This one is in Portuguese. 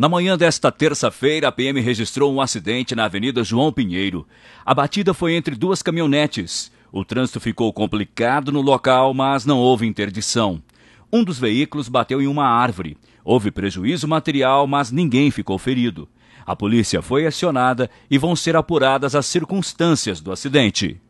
Na manhã desta terça-feira, a PM registrou um acidente na Avenida João Pinheiro. A batida foi entre duas caminhonetes. O trânsito ficou complicado no local, mas não houve interdição. Um dos veículos bateu em uma árvore. Houve prejuízo material, mas ninguém ficou ferido. A polícia foi acionada e vão ser apuradas as circunstâncias do acidente.